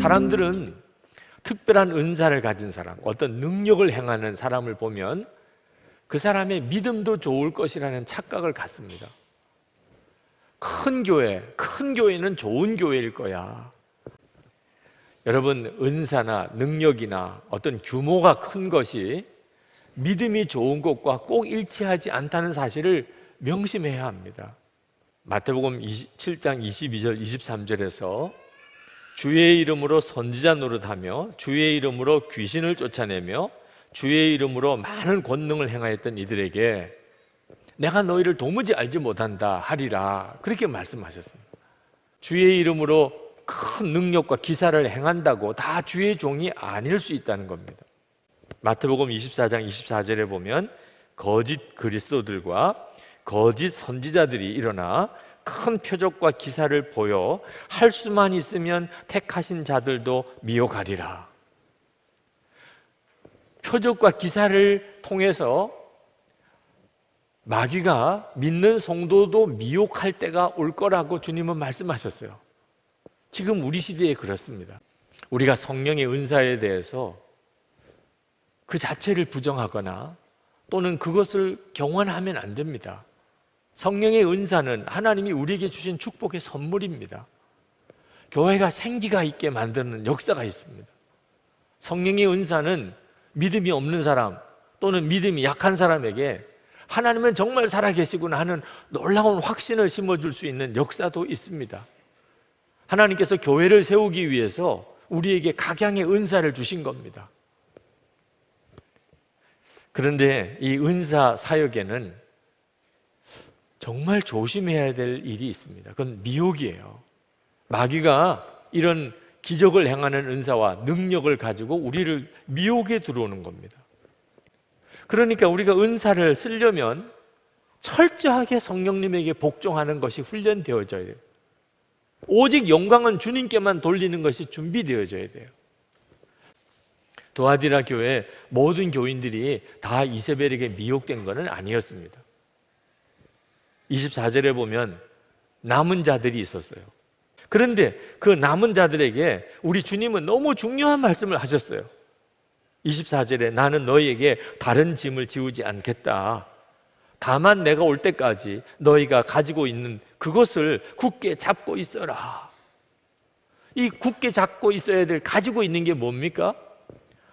사람들은 특별한 은사를 가진 사람, 어떤 능력을 행하는 사람을 보면 그 사람의 믿음도 좋을 것이라는 착각을 갖습니다. 큰 교회, 큰 교회는 좋은 교회일 거야. 여러분, 은사나 능력이나 어떤 규모가 큰 것이 믿음이 좋은 것과 꼭 일치하지 않다는 사실을 명심해야 합니다. 마태복음 27장 22절 23절에서 주의 이름으로 선지자 노릇하며 주의 이름으로 귀신을 쫓아내며 주의 이름으로 많은 권능을 행하였던 이들에게 내가 너희를 도무지 알지 못한다 하리라 그렇게 말씀하셨습니다. 주의 이름으로 큰 능력과 기사를 행한다고 다 주의 종이 아닐 수 있다는 겁니다. 마태복음 24장 24절에 보면 거짓 그리스도들과 거짓 선지자들이 일어나 큰 표적과 기사를 보여 할 수만 있으면 택하신 자들도 미혹하리라. 표적과 기사를 통해서 마귀가 믿는 성도도 미혹할 때가 올 거라고 주님은 말씀하셨어요. 지금 우리 시대에 그렇습니다. 우리가 성령의 은사에 대해서 그 자체를 부정하거나 또는 그것을 경환하면 안 됩니다. 성령의 은사는 하나님이 우리에게 주신 축복의 선물입니다. 교회가 생기가 있게 만드는 역사가 있습니다. 성령의 은사는 믿음이 없는 사람 또는 믿음이 약한 사람에게 하나님은 정말 살아계시구나 하는 놀라운 확신을 심어줄 수 있는 역사도 있습니다. 하나님께서 교회를 세우기 위해서 우리에게 각양의 은사를 주신 겁니다. 그런데 이 은사 사역에는 정말 조심해야 될 일이 있습니다. 그건 미혹이에요. 마귀가 이런 기적을 행하는 은사와 능력을 가지고 우리를 미혹에 들어오는 겁니다. 그러니까 우리가 은사를 쓰려면 철저하게 성령님에게 복종하는 것이 훈련되어져야 돼요. 오직 영광은 주님께만 돌리는 것이 준비되어져야 돼요. 도아디라 교회 모든 교인들이 다 이세벨에게 미혹된 것은 아니었습니다. 24절에 보면 남은 자들이 있었어요. 그런데 그 남은 자들에게 우리 주님은 너무 중요한 말씀을 하셨어요. 24절에 나는 너희에게 다른 짐을 지우지 않겠다. 다만 내가 올 때까지 너희가 가지고 있는 그것을 굳게 잡고 있어라. 이 굳게 잡고 있어야 될 가지고 있는 게 뭡니까?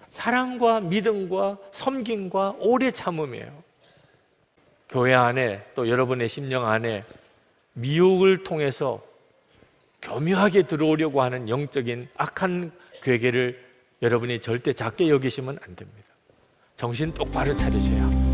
사랑과 믿음과 섬김과 오래 참음이에요. 교회 안에 또 여러분의 심령 안에 미혹을 통해서 교묘하게 들어오려고 하는 영적인 악한 괴계를 여러분이 절대 작게 여기시면 안 됩니다. 정신 똑바로 차리셔야 합니다.